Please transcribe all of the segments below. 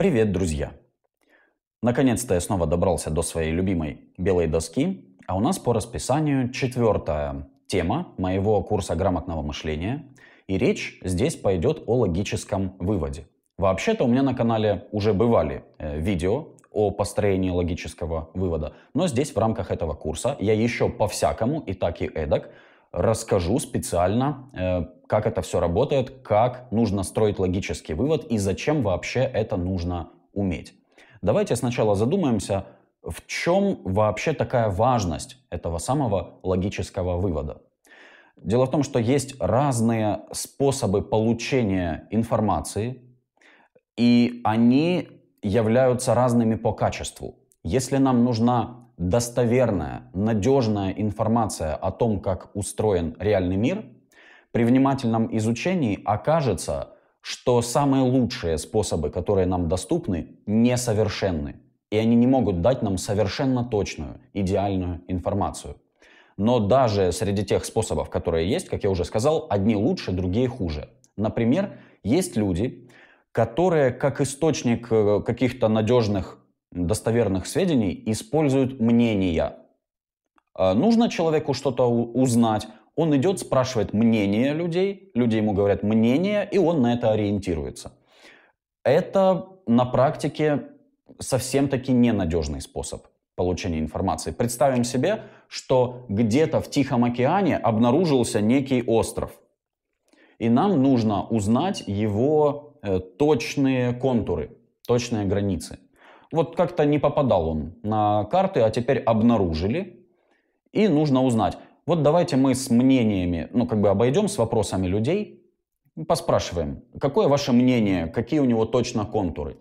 Привет, друзья! Наконец-то я снова добрался до своей любимой белой доски, а у нас по расписанию четвертая тема моего курса грамотного мышления, и речь здесь пойдет о логическом выводе. Вообще-то у меня на канале уже бывали э, видео о построении логического вывода, но здесь в рамках этого курса я еще по-всякому и так и эдак – расскажу специально, э, как это все работает, как нужно строить логический вывод и зачем вообще это нужно уметь. Давайте сначала задумаемся, в чем вообще такая важность этого самого логического вывода. Дело в том, что есть разные способы получения информации, и они являются разными по качеству. Если нам нужна достоверная, надежная информация о том, как устроен реальный мир, при внимательном изучении окажется, что самые лучшие способы, которые нам доступны, несовершенны. И они не могут дать нам совершенно точную, идеальную информацию. Но даже среди тех способов, которые есть, как я уже сказал, одни лучше, другие хуже. Например, есть люди, которые как источник э, каких-то надежных достоверных сведений используют мнения. А, нужно человеку что-то узнать, он идет, спрашивает мнение людей, люди ему говорят мнение, и он на это ориентируется. Это на практике совсем-таки ненадежный способ получения информации. Представим себе, что где-то в Тихом океане обнаружился некий остров, и нам нужно узнать его э, точные контуры, точные границы. Вот как-то не попадал он на карты, а теперь обнаружили. И нужно узнать. Вот давайте мы с мнениями, ну как бы обойдем с вопросами людей, поспрашиваем, какое ваше мнение, какие у него точно контуры.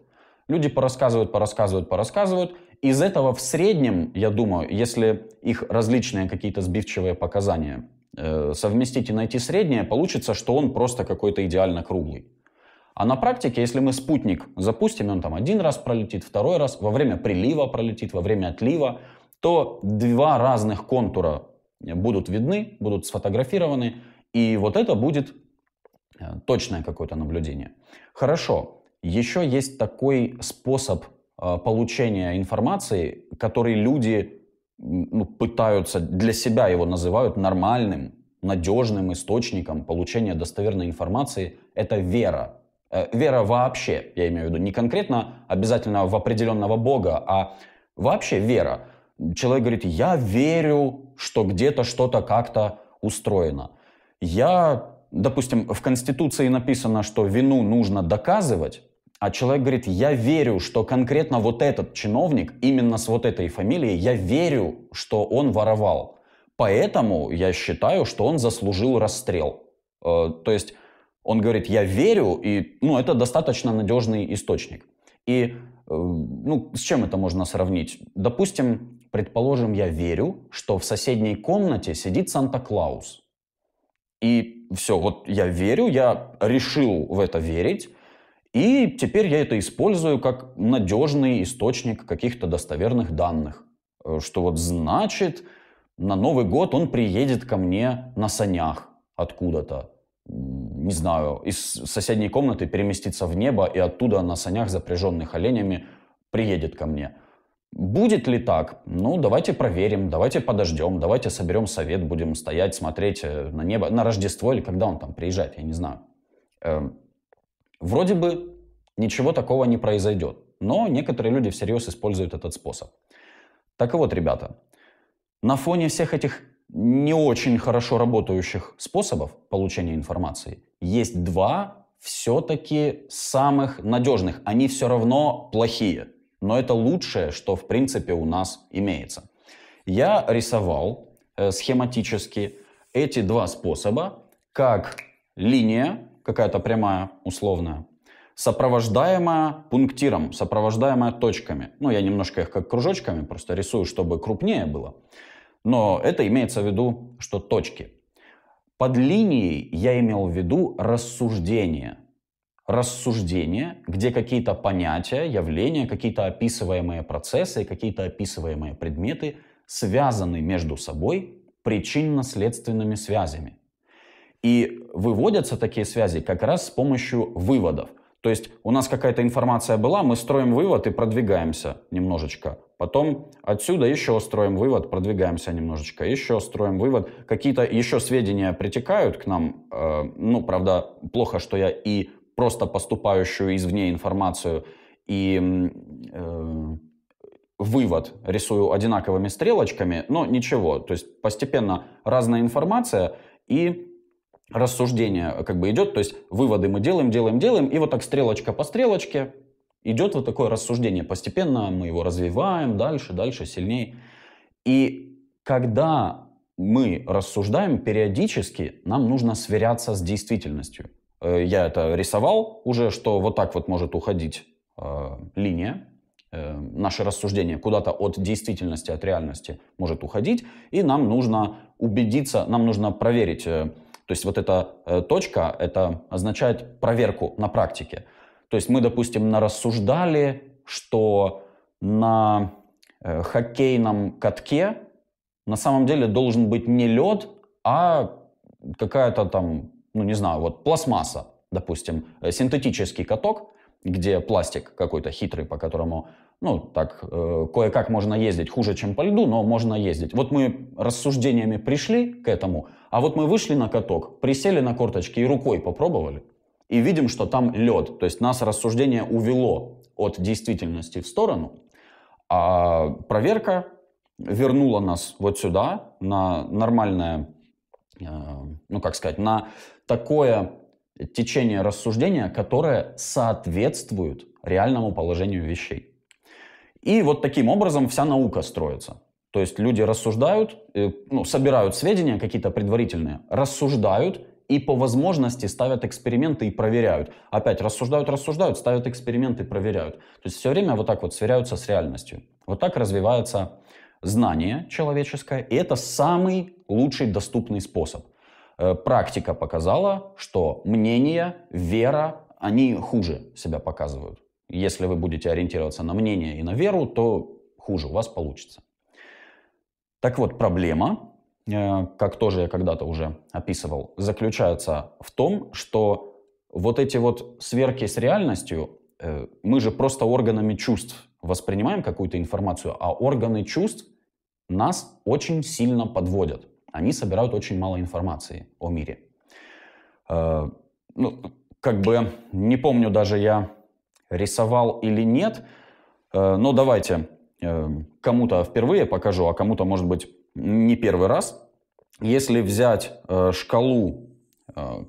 Люди порассказывают, порассказывают, порассказывают. Из этого в среднем, я думаю, если их различные какие-то сбивчивые показания э, совместить и найти среднее, получится, что он просто какой-то идеально круглый. А на практике, если мы спутник запустим, он там один раз пролетит, второй раз, во время прилива пролетит, во время отлива, то два разных контура будут видны, будут сфотографированы, и вот это будет э, точное какое-то наблюдение. Хорошо, еще есть такой способ э, получения информации, который люди ну, пытаются для себя его называют нормальным, надежным источником получения достоверной информации, это вера. Э, вера вообще, я имею в виду, не конкретно обязательно в определенного бога, а вообще вера. Человек говорит, я верю, что где-то что-то как-то устроено. Я, допустим, в Конституции написано, что вину нужно доказывать, а человек говорит, я верю, что конкретно вот этот чиновник, именно с вот этой фамилией, я верю, что он воровал. Поэтому я считаю, что он заслужил расстрел. Э, то есть он говорит, я верю, и ну, это достаточно надежный источник. И э, ну, с чем это можно сравнить? Допустим, предположим, я верю, что в соседней комнате сидит Санта-Клаус. И все, вот я верю, я решил в это верить, и теперь я это использую как надежный источник каких-то достоверных данных. Э, что вот значит, на Новый год он приедет ко мне на санях откуда-то не знаю, из соседней комнаты переместится в небо и оттуда на санях, запряженных оленями, приедет ко мне. Будет ли так? Ну, давайте проверим, давайте подождем, давайте соберем совет, будем стоять, смотреть э, на небо, на Рождество или когда он там приезжает, я не знаю. Эм, вроде бы ничего такого не произойдет, но некоторые люди всерьез используют этот способ. Так вот, ребята, на фоне всех этих не очень хорошо работающих способов получения информации есть два все-таки самых надежных. Они все равно плохие, но это лучшее, что в принципе у нас имеется. Я рисовал э, схематически эти два способа как линия, какая-то прямая, условная, сопровождаемая пунктиром, сопровождаемая точками. Ну, я немножко их как кружочками просто рисую, чтобы крупнее было. Но это имеется в виду, что точки. Под линией я имел в виду рассуждение. Рассуждение, где какие-то понятия, явления, какие-то описываемые процессы, какие-то описываемые предметы связаны между собой причинно-следственными связями. И выводятся такие связи как раз с помощью выводов. То есть у нас какая-то информация была, мы строим вывод и продвигаемся немножечко. Потом отсюда еще строим вывод, продвигаемся немножечко, еще строим вывод. Какие-то еще сведения притекают к нам. Э, ну, правда, плохо, что я и просто поступающую извне информацию и э, вывод рисую одинаковыми стрелочками, но ничего. То есть постепенно разная информация и рассуждение э, как бы идет, то есть выводы мы делаем, делаем, делаем, и вот так стрелочка по стрелочке идет вот такое рассуждение. Постепенно мы его развиваем дальше, дальше, сильнее. И когда мы рассуждаем периодически, нам нужно сверяться с действительностью. Э, я это рисовал уже, что вот так вот может уходить э, линия, э, наше рассуждение куда-то от действительности, от реальности может уходить, и нам нужно убедиться, нам нужно проверить, э, то есть вот эта э, точка, это означает проверку на практике. То есть мы, допустим, нарассуждали, что на э, хоккейном катке на самом деле должен быть не лед, а какая-то там, ну не знаю, вот пластмасса, допустим, э, синтетический каток, где пластик какой-то хитрый, по которому ну, так, э, кое-как можно ездить, хуже, чем по льду, но можно ездить. Вот мы рассуждениями пришли к этому, а вот мы вышли на каток, присели на корточки и рукой попробовали, и видим, что там лед. То есть нас рассуждение увело от действительности в сторону, а проверка вернула нас вот сюда, на нормальное, э, ну, как сказать, на такое течение рассуждения, которое соответствует реальному положению вещей. И вот таким образом вся наука строится. То есть люди рассуждают, э, ну, собирают сведения какие-то предварительные, рассуждают и по возможности ставят эксперименты и проверяют. Опять рассуждают, рассуждают, ставят эксперименты, проверяют. То есть все время вот так вот сверяются с реальностью. Вот так развивается знание человеческое, и это самый лучший доступный способ. Э, практика показала, что мнение, вера, они хуже себя показывают. Если вы будете ориентироваться на мнение и на веру, то хуже у вас получится. Так вот, проблема, э, как тоже я когда-то уже описывал, заключается в том, что вот эти вот сверки с реальностью, э, мы же просто органами чувств воспринимаем какую-то информацию, а органы чувств нас очень сильно подводят. Они собирают очень мало информации о мире. Э, ну, как бы не помню даже я рисовал или нет. Э, но давайте э, кому-то впервые покажу, а кому-то, может быть, не первый раз. Если взять э, шкалу,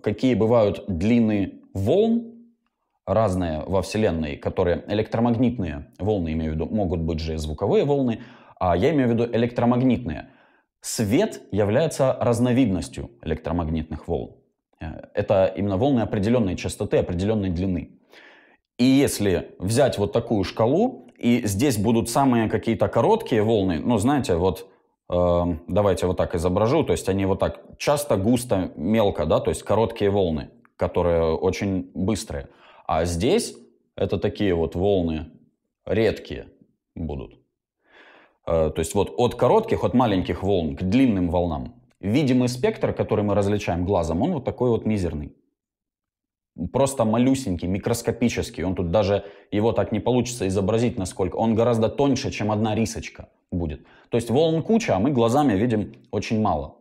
какие бывают длины волн, разные во Вселенной, которые электромагнитные волны, имею в виду, могут быть же звуковые волны, а я имею в виду электромагнитные. Свет является разновидностью электромагнитных волн. Это именно волны определенной частоты, определенной длины. И если взять вот такую шкалу, и здесь будут самые какие-то короткие волны, ну, знаете, вот э, давайте вот так изображу, то есть они вот так часто, густо, мелко, да, то есть короткие волны, которые очень быстрые. А здесь это такие вот волны редкие будут. Э, то есть вот от коротких, от маленьких волн к длинным волнам. Видимый спектр, который мы различаем глазом, он вот такой вот мизерный просто малюсенький, микроскопический. Он тут даже, его так не получится изобразить, насколько. Он гораздо тоньше, чем одна рисочка будет. То есть волн куча, а мы глазами видим очень мало.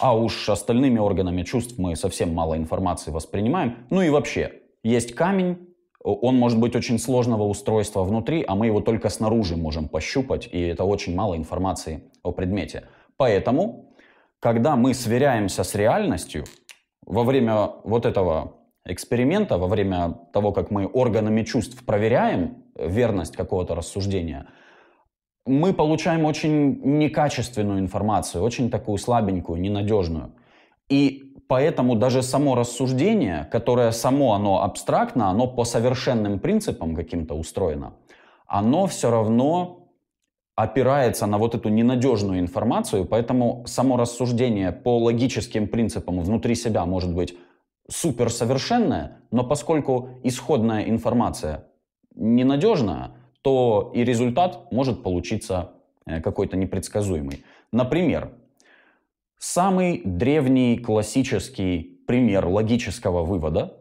А уж остальными органами чувств мы совсем мало информации воспринимаем. Ну и вообще, есть камень, он может быть очень сложного устройства внутри, а мы его только снаружи можем пощупать, и это очень мало информации о предмете. Поэтому, когда мы сверяемся с реальностью, во время вот этого эксперимента, во время того, как мы органами чувств проверяем э, верность какого-то рассуждения, мы получаем очень некачественную информацию, очень такую слабенькую, ненадежную. И поэтому даже само рассуждение, которое само оно абстрактно, оно по совершенным принципам каким-то устроено, оно все равно опирается на вот эту ненадежную информацию, поэтому само рассуждение по логическим принципам внутри себя может быть суперсовершенная, но поскольку исходная информация ненадежная, то и результат может получиться э, какой-то непредсказуемый. Например, самый древний классический пример логического вывода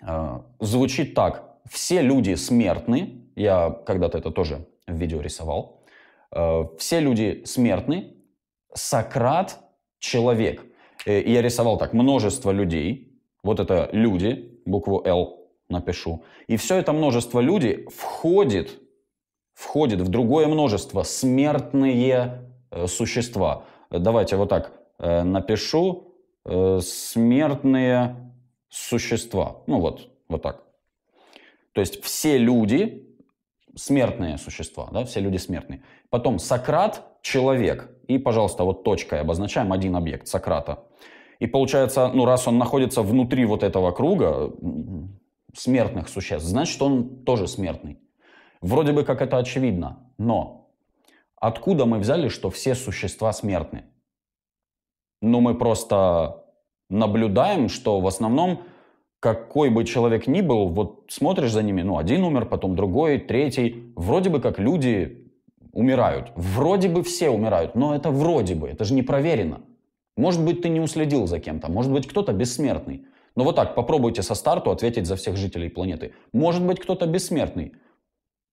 э, звучит так. Все люди смертны. Я когда-то это тоже в видео рисовал. Э, все люди смертны. Сократ — человек. Э, и я рисовал так. Множество людей, вот это люди, букву Л напишу. И все это множество людей входит, входит в другое множество, смертные э, существа. Давайте вот так э, напишу. Э, смертные существа. Ну вот, вот так. То есть все люди смертные существа, да, все люди смертные. Потом Сократ – человек. И, пожалуйста, вот точкой обозначаем один объект Сократа. И получается, ну раз он находится внутри вот этого круга смертных существ, значит он тоже смертный. Вроде бы как это очевидно, но откуда мы взяли, что все существа смертны? Ну мы просто наблюдаем, что в основном какой бы человек ни был, вот смотришь за ними, ну, один умер, потом другой, третий. Вроде бы как люди умирают. Вроде бы все умирают, но это вроде бы, это же не проверено. Может быть, ты не уследил за кем-то, может быть, кто-то бессмертный. Но вот так попробуйте со старту ответить за всех жителей планеты. Может быть, кто-то бессмертный.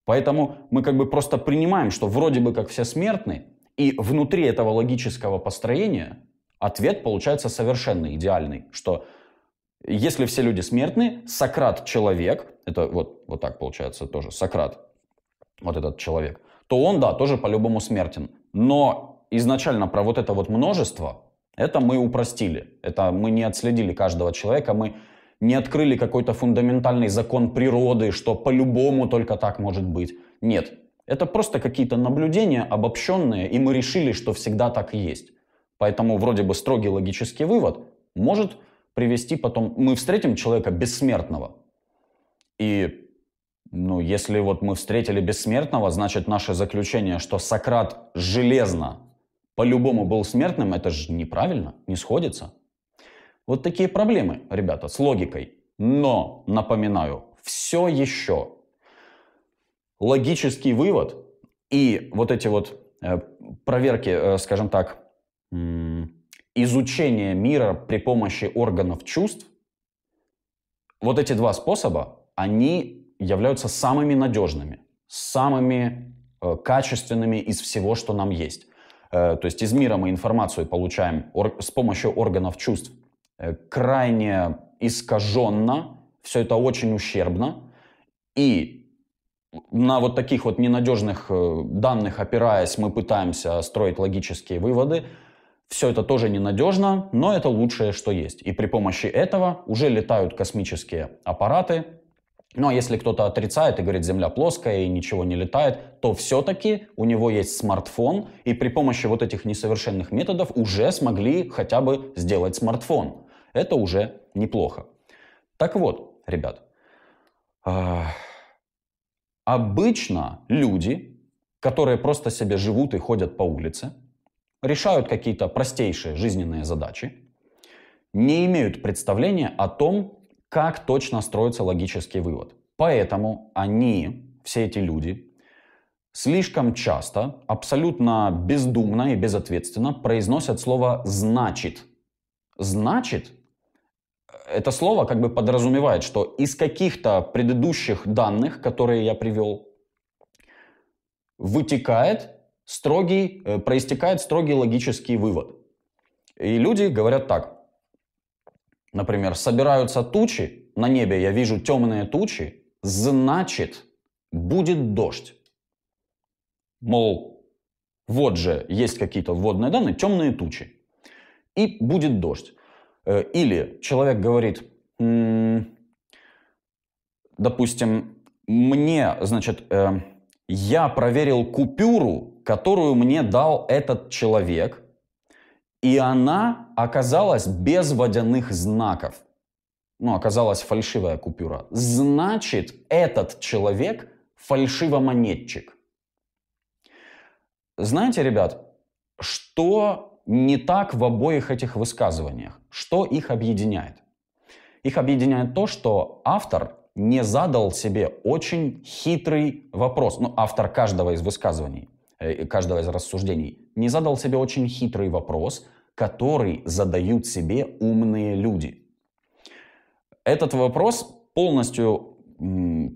Поэтому мы как бы просто принимаем, что вроде бы как все смертны, и внутри этого логического построения ответ получается совершенно идеальный, что если все люди смертны, Сократ человек, это вот, вот так получается тоже, Сократ, вот этот человек, то он, да, тоже по-любому смертен. Но изначально про вот это вот множество, это мы упростили. Это мы не отследили каждого человека, мы не открыли какой-то фундаментальный закон природы, что по-любому только так может быть. Нет. Это просто какие-то наблюдения обобщенные, и мы решили, что всегда так и есть. Поэтому вроде бы строгий логический вывод может привести потом... Мы встретим человека бессмертного. И ну, если вот мы встретили бессмертного, значит наше заключение, что Сократ железно по-любому был смертным, это же неправильно, не сходится. Вот такие проблемы, ребята, с логикой. Но, напоминаю, все еще логический вывод и вот эти вот э, проверки, э, скажем так, изучение мира при помощи органов чувств, вот эти два способа, они являются самыми надежными, самыми э, качественными из всего, что нам есть. Э, то есть из мира мы информацию получаем с помощью органов чувств э, крайне искаженно, все это очень ущербно, и на вот таких вот ненадежных э, данных опираясь, мы пытаемся строить логические выводы. Все это тоже ненадежно, но это лучшее, что есть. И при помощи этого уже летают космические аппараты, но если кто-то отрицает и говорит, Земля плоская и ничего не летает, то все-таки у него есть смартфон, и при помощи вот этих несовершенных методов уже смогли хотя бы сделать смартфон. Это уже неплохо. Так вот, ребят, а, обычно люди, которые просто себе живут и ходят по улице, решают какие-то простейшие жизненные задачи, не имеют представления о том, как точно строится логический вывод. Поэтому они, все эти люди, слишком часто, абсолютно бездумно и безответственно произносят слово «значит». «Значит» это слово как бы подразумевает, что из каких-то предыдущих данных, которые я привел, вытекает строгий, э, проистекает строгий логический вывод. И люди говорят так, Например, собираются тучи, на небе я вижу темные тучи, значит, будет дождь. Мол, вот же есть какие-то водные данные, темные тучи. И будет дождь. Э, или человек говорит, допустим, мне, значит, э, я проверил купюру, которую мне дал этот человек – и она оказалась без водяных знаков. Ну, оказалась фальшивая купюра. Значит, этот человек фальшивомонетчик. Знаете, ребят, что не так в обоих этих высказываниях? Что их объединяет? Их объединяет то, что автор не задал себе очень хитрый вопрос. Ну, автор каждого из высказываний, э, каждого из рассуждений не задал себе очень хитрый вопрос, который задают себе умные люди? Этот вопрос полностью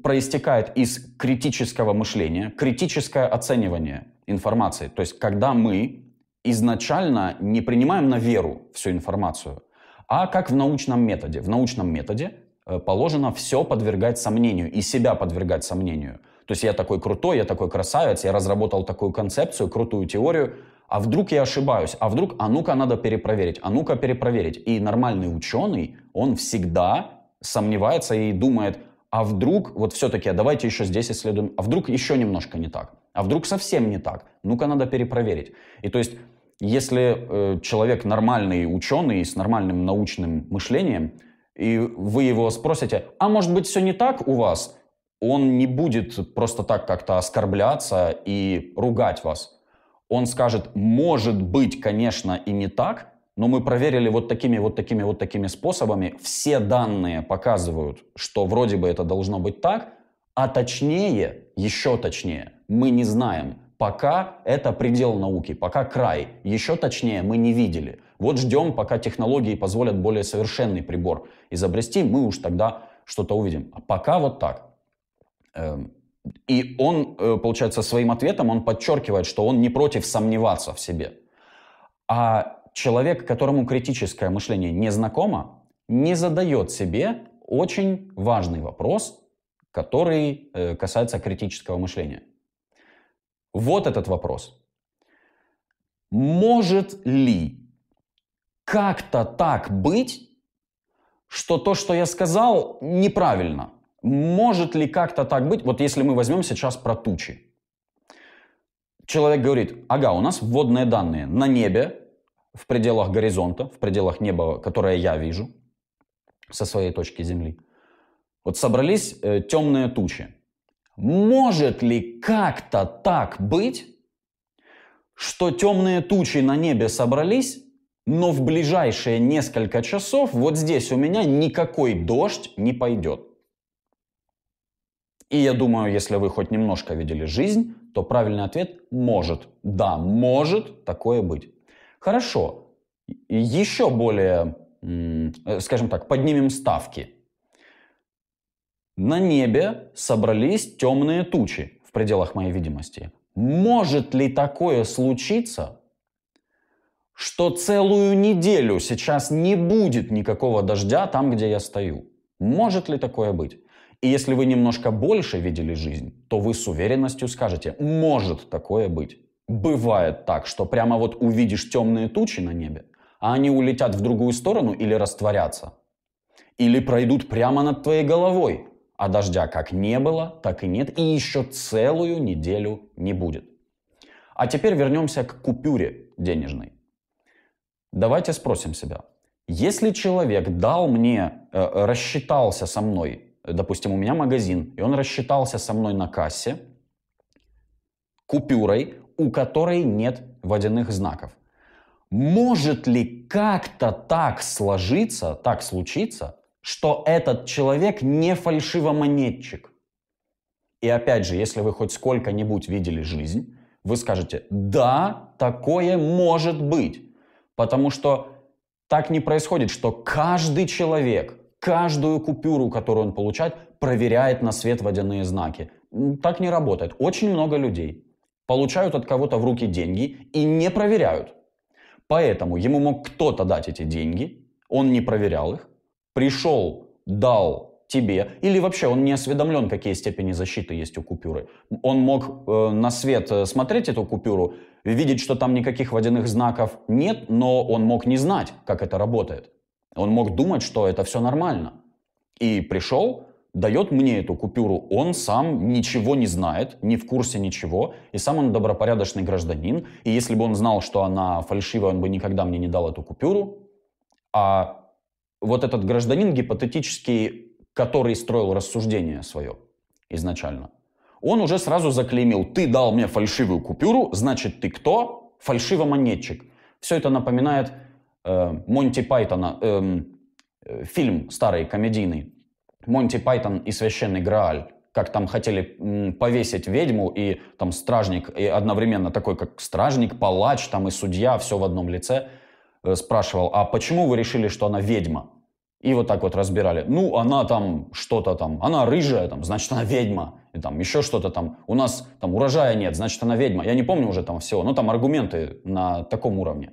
проистекает из критического мышления, критическое оценивание информации. То есть, когда мы изначально не принимаем на веру всю информацию, а как в научном методе. В научном методе э, положено все подвергать сомнению и себя подвергать сомнению. То есть я такой крутой, я такой красавец, я разработал такую концепцию, крутую теорию, а вдруг я ошибаюсь, а вдруг, а ну-ка надо перепроверить, а ну-ка перепроверить. И нормальный ученый, он всегда сомневается и думает, а вдруг, вот все-таки, а давайте еще здесь исследуем, а вдруг еще немножко не так, а вдруг совсем не так, ну-ка надо перепроверить. И то есть, если э, человек нормальный ученый с нормальным научным мышлением, и вы его спросите, а может быть все не так у вас, он не будет просто так как-то оскорбляться и ругать вас он скажет, может быть, конечно, и не так, но мы проверили вот такими, вот такими, вот такими способами. Все данные показывают, что вроде бы это должно быть так, а точнее, еще точнее, мы не знаем. Пока это предел науки, пока край. Еще точнее, мы не видели. Вот ждем, пока технологии позволят более совершенный прибор изобрести, мы уж тогда что-то увидим. А пока вот так. Эм, и он, э, получается, своим ответом он подчеркивает, что он не против сомневаться в себе. А человек, которому критическое мышление не знакомо, не задает себе очень важный вопрос, который э, касается критического мышления. Вот этот вопрос. Может ли как-то так быть, что то, что я сказал, неправильно – может ли как-то так быть? Вот если мы возьмем сейчас про тучи. Человек говорит, ага, у нас вводные данные на небе, в пределах горизонта, в пределах неба, которое я вижу со своей точки Земли. Вот собрались э, темные тучи. Может ли как-то так быть, что темные тучи на небе собрались, но в ближайшие несколько часов вот здесь у меня никакой дождь не пойдет? И я думаю, если вы хоть немножко видели жизнь, то правильный ответ может. Да, может такое быть. Хорошо. Еще более, э, скажем так, поднимем ставки. На небе собрались темные тучи в пределах моей видимости. Может ли такое случиться, что целую неделю сейчас не будет никакого дождя там, где я стою? Может ли такое быть? И если вы немножко больше видели жизнь, то вы с уверенностью скажете, может такое быть. Бывает так, что прямо вот увидишь темные тучи на небе, а они улетят в другую сторону или растворятся. Или пройдут прямо над твоей головой, а дождя как не было, так и нет, и еще целую неделю не будет. А теперь вернемся к купюре денежной. Давайте спросим себя, если человек дал мне, э, э рассчитался со мной допустим, у меня магазин, и он рассчитался со мной на кассе купюрой, у которой нет водяных знаков. Может ли как-то так сложиться, так случиться, что этот человек не фальшивомонетчик? И опять же, если вы хоть сколько-нибудь видели жизнь, вы скажете, да, такое может быть. Потому что так не происходит, что каждый человек каждую купюру, которую он получает, проверяет на свет водяные знаки. Так не работает. Очень много людей получают от кого-то в руки деньги и не проверяют. Поэтому ему мог кто-то дать эти деньги, он не проверял их, пришел, дал тебе, или вообще он не осведомлен, какие степени защиты есть у купюры. Он мог э, на свет э, смотреть эту купюру, видеть, что там никаких водяных знаков нет, но он мог не знать, как это работает. Он мог думать, что это все нормально. И пришел, дает мне эту купюру, он сам ничего не знает, не в курсе ничего, и сам он добропорядочный гражданин, и если бы он знал, что она фальшивая, он бы никогда мне не дал эту купюру. А вот этот гражданин гипотетический, который строил рассуждение свое изначально, он уже сразу заклеймил, ты дал мне фальшивую купюру, значит ты кто? Фальшивомонетчик. Все это напоминает Эм, Монти Пайтона, эм, э, фильм старый, комедийный, Монти Пайтон и священный Грааль, как там хотели повесить ведьму и там стражник, и одновременно такой, как стражник, палач там и судья, все в одном лице, э, спрашивал, а почему вы решили, что она ведьма? И вот так вот разбирали. Ну, она там что-то там, она рыжая, там, значит, она ведьма. И там еще что-то там. У нас там урожая нет, значит, она ведьма. Я не помню уже там всего, но там аргументы на таком уровне.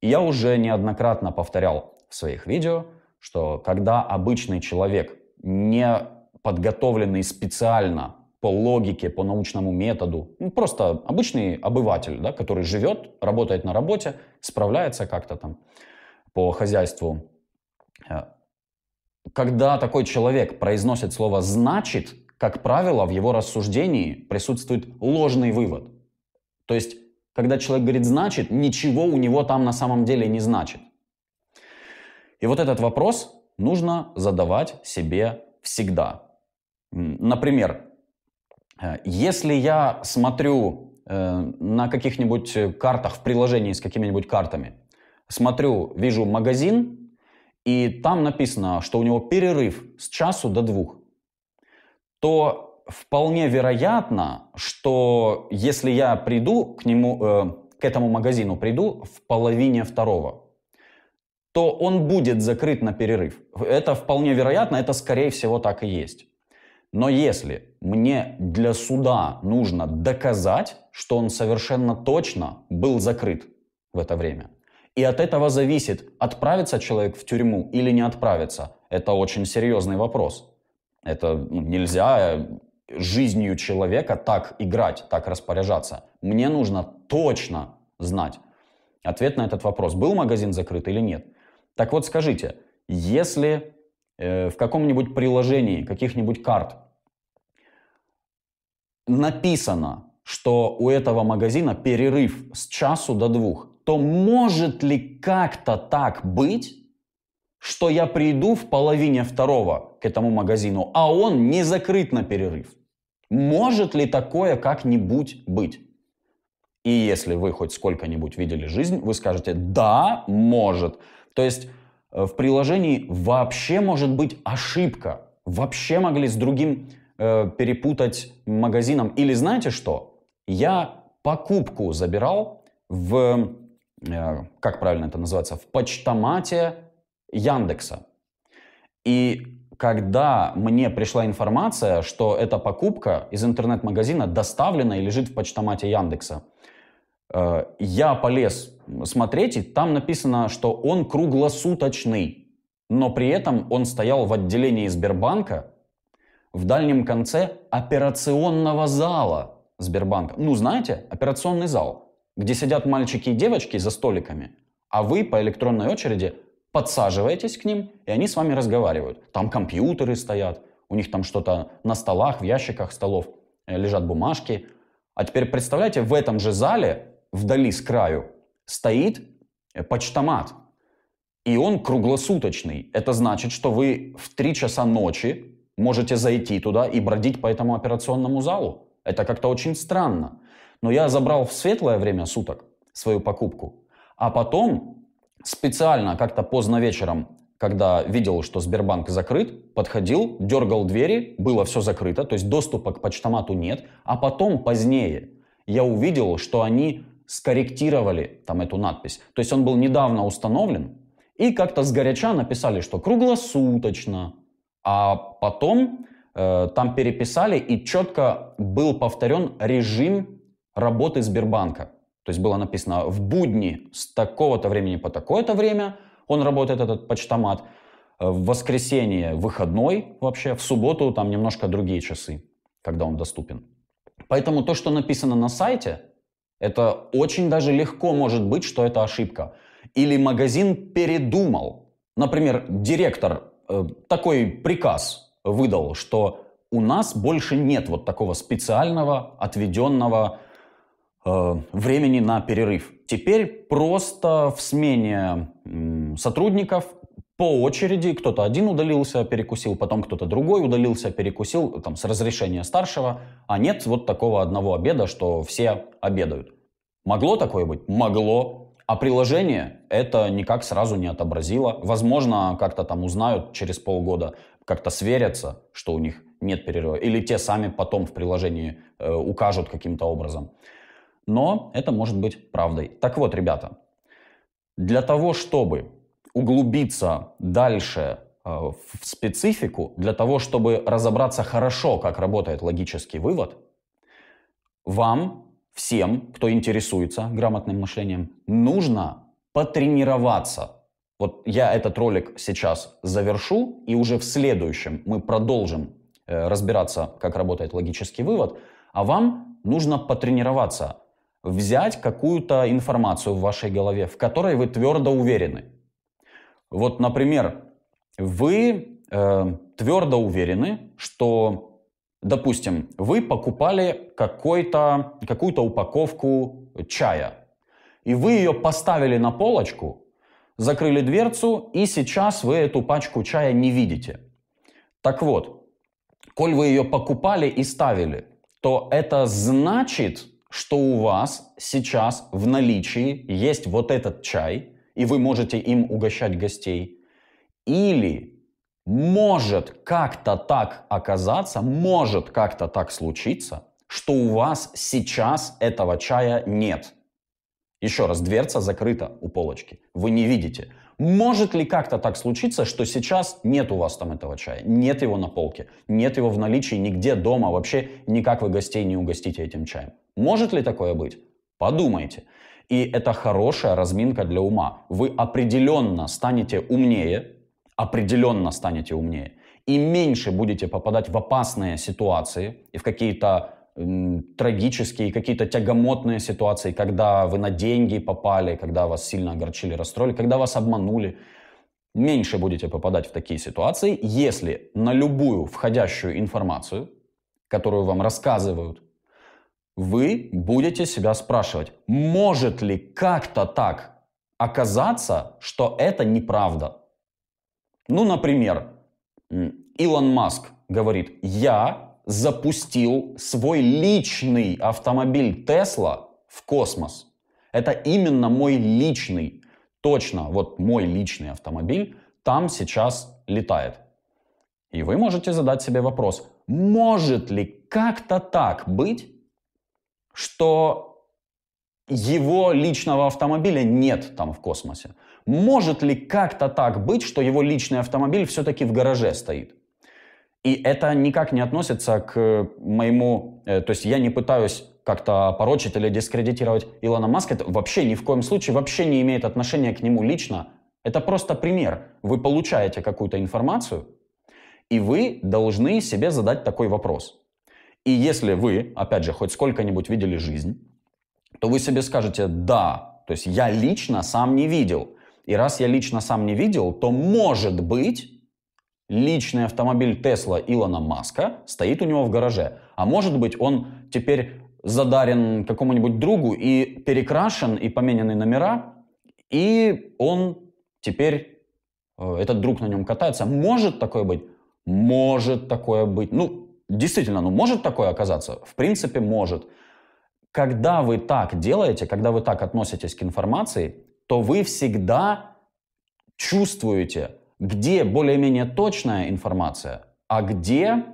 И я уже неоднократно повторял в своих видео, что когда обычный человек, не подготовленный специально по логике, по научному методу, ну, просто обычный обыватель, да, который живет, работает на работе, справляется как-то там по хозяйству. Э, когда такой человек произносит слово «значит», как правило, в его рассуждении присутствует ложный вывод. То есть когда человек говорит «значит», ничего у него там на самом деле не значит. И вот этот вопрос нужно задавать себе всегда. Например, э, если я смотрю э, на каких-нибудь картах, в приложении с какими-нибудь картами, смотрю, вижу магазин, и там написано, что у него перерыв с часу до двух, то вполне вероятно, что если я приду к нему, э, к этому магазину приду в половине второго, то он будет закрыт на перерыв. Это вполне вероятно, это скорее всего так и есть. Но если мне для суда нужно доказать, что он совершенно точно был закрыт в это время, и от этого зависит, отправится человек в тюрьму или не отправится, это очень серьезный вопрос. Это ну, нельзя жизнью человека так играть, так распоряжаться? Мне нужно точно знать ответ на этот вопрос. Был магазин закрыт или нет? Так вот скажите, если э, в каком-нибудь приложении каких-нибудь карт написано, что у этого магазина перерыв с часу до двух, то может ли как-то так быть, что я приду в половине второго к этому магазину, а он не закрыт на перерыв? Может ли такое как-нибудь быть? И если вы хоть сколько-нибудь видели жизнь, вы скажете «да, может». То есть э, в приложении вообще может быть ошибка. Вообще могли с другим э, перепутать магазином. Или знаете что? Я покупку забирал в, э, как правильно это называется, в почтомате Яндекса. И когда мне пришла информация, что эта покупка из интернет-магазина доставлена и лежит в почтомате Яндекса, э, я полез смотреть, и там написано, что он круглосуточный, но при этом он стоял в отделении Сбербанка в дальнем конце операционного зала Сбербанка. Ну, знаете, операционный зал, где сидят мальчики и девочки за столиками, а вы по электронной очереди подсаживаетесь к ним, и они с вами разговаривают. Там компьютеры стоят, у них там что-то на столах, в ящиках столов э, лежат бумажки. А теперь представляете, в этом же зале, вдали с краю, стоит э, почтомат. И он круглосуточный. Это значит, что вы в 3 часа ночи можете зайти туда и бродить по этому операционному залу. Это как-то очень странно. Но я забрал в светлое время суток свою покупку. А потом специально как-то поздно вечером, когда видел, что Сбербанк закрыт, подходил, дергал двери, было все закрыто, то есть доступа к почтомату нет, а потом позднее я увидел, что они скорректировали там эту надпись. То есть он был недавно установлен, и как-то сгоряча написали, что круглосуточно, а потом э, там переписали и четко был повторен режим работы Сбербанка. То есть было написано в будни с такого-то времени по такое-то время он работает, этот почтомат. В воскресенье выходной вообще, в субботу там немножко другие часы, когда он доступен. Поэтому то, что написано на сайте, это очень даже легко может быть, что это ошибка. Или магазин передумал. Например, директор э, такой приказ выдал, что у нас больше нет вот такого специального отведенного Э, времени на перерыв. Теперь просто в смене сотрудников по очереди кто-то один удалился, перекусил, потом кто-то другой удалился, перекусил там, с разрешения старшего, а нет вот такого одного обеда, что все обедают. Могло такое быть? Могло. А приложение это никак сразу не отобразило. Возможно, как-то там узнают через полгода, как-то сверятся, что у них нет перерыва. Или те сами потом в приложении э, укажут каким-то образом но это может быть правдой. Так вот, ребята, для того, чтобы углубиться дальше э, в специфику, для того, чтобы разобраться хорошо, как работает логический вывод, вам, всем, кто интересуется грамотным мышлением, нужно потренироваться. Вот я этот ролик сейчас завершу, и уже в следующем мы продолжим э, разбираться, как работает логический вывод, а вам нужно потренироваться – взять какую-то информацию в вашей голове, в которой вы твердо уверены. Вот, например, вы э, твердо уверены, что, допустим, вы покупали какой-то, какую-то упаковку чая, и вы ее поставили на полочку, закрыли дверцу, и сейчас вы эту пачку чая не видите. Так вот, коль вы ее покупали и ставили, то это значит, что у вас сейчас в наличии есть вот этот чай, и вы можете им угощать гостей. Или может как-то так оказаться, может как-то так случиться, что у вас сейчас этого чая нет. Еще раз, дверца закрыта у полочки, вы не видите. Может ли как-то так случиться, что сейчас нет у вас там этого чая, нет его на полке, нет его в наличии нигде дома, вообще никак вы гостей не угостите этим чаем? Может ли такое быть? Подумайте. И это хорошая разминка для ума. Вы определенно станете умнее, определенно станете умнее, и меньше будете попадать в опасные ситуации и в какие-то трагические, какие-то тягомотные ситуации, когда вы на деньги попали, когда вас сильно огорчили, расстроили, когда вас обманули. Меньше будете попадать в такие ситуации, если на любую входящую информацию, которую вам рассказывают, вы будете себя спрашивать, может ли как-то так оказаться, что это неправда. Ну, например, Илон Маск говорит, я запустил свой личный автомобиль Тесла в космос. Это именно мой личный, точно, вот мой личный автомобиль там сейчас летает. И вы можете задать себе вопрос, может ли как-то так быть, что его личного автомобиля нет там в космосе? Может ли как-то так быть, что его личный автомобиль все-таки в гараже стоит? И это никак не относится к моему... Э, то есть я не пытаюсь как-то порочить или дискредитировать Илона Маска. Это вообще ни в коем случае вообще не имеет отношения к нему лично. Это просто пример. Вы получаете какую-то информацию, и вы должны себе задать такой вопрос. И если вы, опять же, хоть сколько-нибудь видели жизнь, то вы себе скажете «да», то есть я лично сам не видел. И раз я лично сам не видел, то может быть личный автомобиль Тесла Илона Маска стоит у него в гараже. А может быть, он теперь задарен какому-нибудь другу и перекрашен, и поменены номера, и он теперь, э, этот друг на нем катается. Может такое быть? Может такое быть. Ну, действительно, ну может такое оказаться? В принципе, может. Когда вы так делаете, когда вы так относитесь к информации, то вы всегда чувствуете – где более-менее точная информация, а где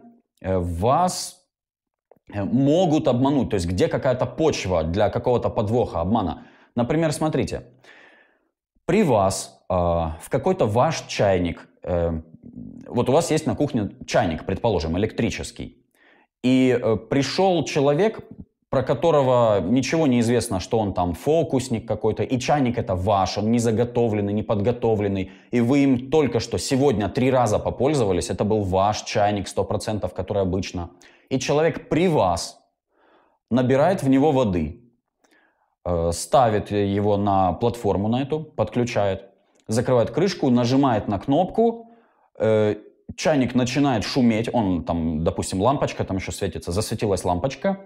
э, вас э, могут обмануть, то есть где какая-то почва для какого-то подвоха, обмана. Например, смотрите, при вас э, в какой-то ваш чайник, э, вот у вас есть на кухне чайник, предположим, электрический, и э, пришел человек, про которого ничего не известно, что он там фокусник какой-то, и чайник это ваш, он не заготовленный, не подготовленный, и вы им только что сегодня три раза попользовались, это был ваш чайник 100%, который обычно. И человек при вас набирает в него воды, э, ставит его на платформу на эту, подключает, закрывает крышку, нажимает на кнопку, э, чайник начинает шуметь, он там, допустим, лампочка там еще светится, засветилась лампочка,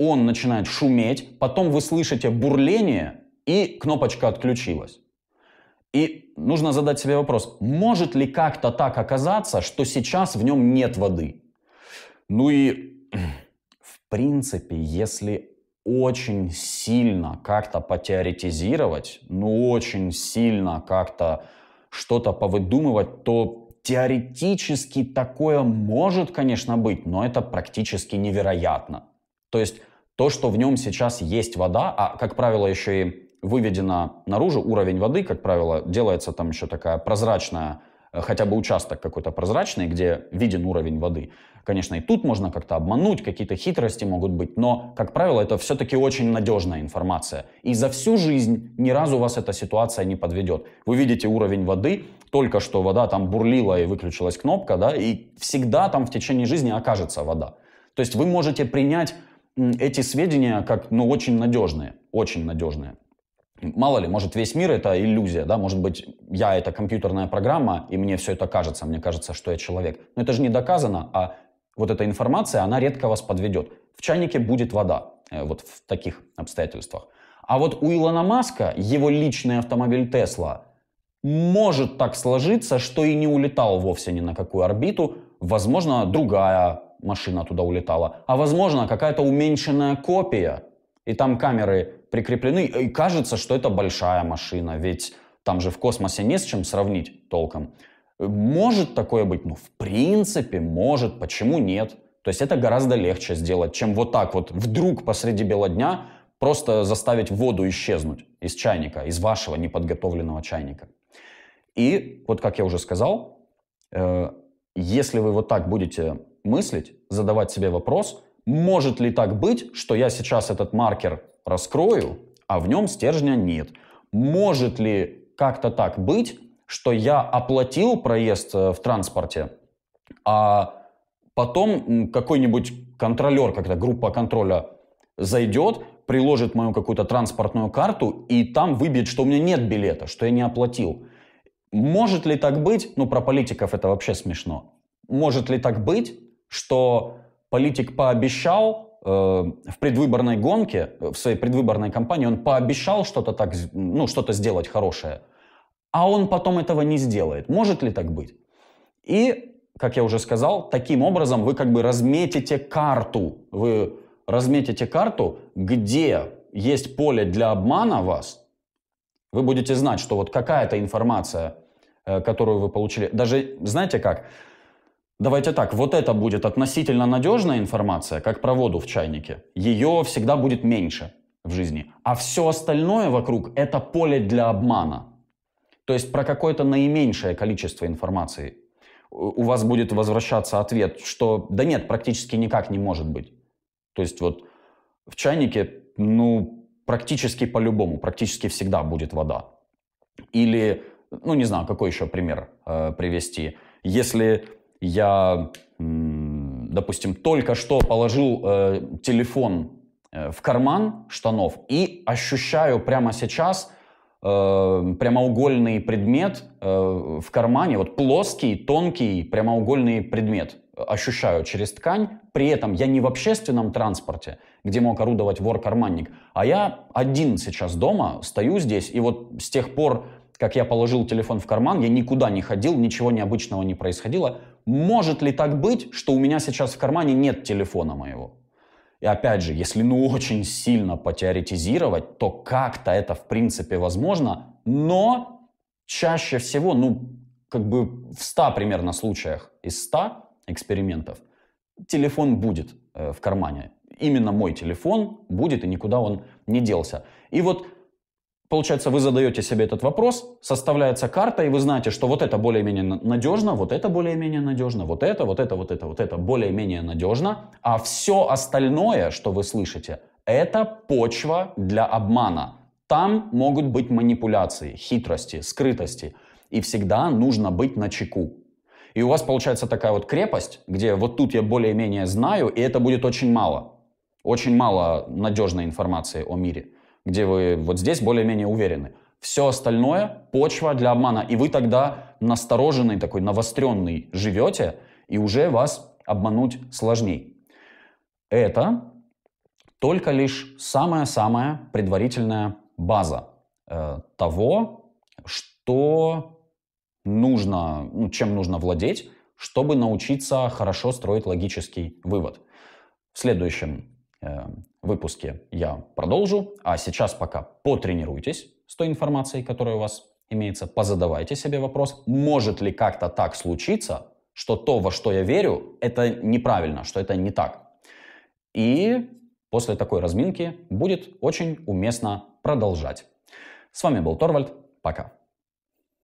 он начинает шуметь, потом вы слышите бурление, и кнопочка отключилась. И нужно задать себе вопрос, может ли как-то так оказаться, что сейчас в нем нет воды? Ну и, в принципе, если очень сильно как-то потеоретизировать, ну очень сильно как-то что-то повыдумывать, то теоретически такое может, конечно, быть, но это практически невероятно. То есть то, что в нем сейчас есть вода, а, как правило, еще и выведена наружу уровень воды, как правило, делается там еще такая прозрачная э, хотя бы участок какой-то прозрачный, где виден уровень воды. Конечно, и тут можно как-то обмануть, какие-то хитрости могут быть, но, как правило, это все-таки очень надежная информация. И за всю жизнь ни разу вас эта ситуация не подведет. Вы видите уровень воды, только что вода там бурлила и выключилась кнопка, да, и всегда там в течение жизни окажется вода. То есть вы можете принять эти сведения как, ну, очень надежные, очень надежные. Мало ли, может, весь мир это иллюзия, да, может быть, я это компьютерная программа, и мне все это кажется, мне кажется, что я человек. Но это же не доказано, а вот эта информация, она редко вас подведет. В чайнике будет вода, э, вот в таких обстоятельствах. А вот у Илона Маска его личный автомобиль Тесла может так сложиться, что и не улетал вовсе ни на какую орбиту, возможно, другая машина туда улетала, а возможно какая-то уменьшенная копия. И там камеры прикреплены, и кажется, что это большая машина, ведь там же в космосе не с чем сравнить толком. Может такое быть? Ну, в принципе, может. Почему нет? То есть это гораздо легче сделать, чем вот так вот вдруг посреди бела дня просто заставить воду исчезнуть из чайника, из вашего неподготовленного чайника. И вот как я уже сказал, э, если вы вот так будете мыслить, задавать себе вопрос, может ли так быть, что я сейчас этот маркер раскрою, а в нем стержня нет. Может ли как-то так быть, что я оплатил проезд э, в транспорте, а потом какой-нибудь контролер, когда группа контроля зайдет, приложит мою какую-то транспортную карту и там выбьет, что у меня нет билета, что я не оплатил. Может ли так быть? Ну, про политиков это вообще смешно. Может ли так быть, что политик пообещал э, в предвыборной гонке, э, в своей предвыборной кампании, он пообещал что-то так, ну, что-то сделать хорошее, а он потом этого не сделает. Может ли так быть? И, как я уже сказал, таким образом вы как бы разметите карту, вы разметите карту, где есть поле для обмана вас, вы будете знать, что вот какая-то информация, э, которую вы получили, даже, знаете как, Давайте так, вот это будет относительно надежная информация, как про воду в чайнике. Ее всегда будет меньше в жизни. А все остальное вокруг – это поле для обмана. То есть про какое-то наименьшее количество информации у вас будет возвращаться ответ, что да нет, практически никак не может быть. То есть вот в чайнике, ну, практически по-любому, практически всегда будет вода. Или, ну, не знаю, какой еще пример э, привести. Если я, допустим, только что положил э, телефон э, в карман штанов и ощущаю прямо сейчас э, прямоугольный предмет э, в кармане, вот плоский, тонкий прямоугольный предмет ощущаю через ткань, при этом я не в общественном транспорте, где мог орудовать вор-карманник, а я один сейчас дома, стою здесь, и вот с тех пор, как я положил телефон в карман, я никуда не ходил, ничего необычного не происходило, может ли так быть, что у меня сейчас в кармане нет телефона моего? И опять же, если ну очень сильно потеоретизировать, то как-то это в принципе возможно, но чаще всего, ну как бы в 100 примерно случаях из 100 экспериментов телефон будет э, в кармане. Именно мой телефон будет, и никуда он не делся. И вот Получается, вы задаете себе этот вопрос, составляется карта, и вы знаете, что вот это более-менее надежно, вот это более-менее надежно, вот это, вот это, вот это, вот это более-менее надежно, а все остальное, что вы слышите, это почва для обмана. Там могут быть манипуляции, хитрости, скрытости. И всегда нужно быть на чеку. И у вас получается такая вот крепость, где вот тут я более-менее знаю, и это будет очень мало. Очень мало надежной информации о мире где вы вот здесь более-менее уверены. Все остальное – почва для обмана. И вы тогда настороженный, такой навостренный живете, и уже вас обмануть сложней. Это только лишь самая-самая предварительная база э, того, что нужно, ну, чем нужно владеть, чтобы научиться хорошо строить логический вывод. В следующем э, выпуске я продолжу. А сейчас пока потренируйтесь с той информацией, которая у вас имеется. Позадавайте себе вопрос, может ли как-то так случиться, что то, во что я верю, это неправильно, что это не так. И после такой разминки будет очень уместно продолжать. С вами был Торвальд. Пока.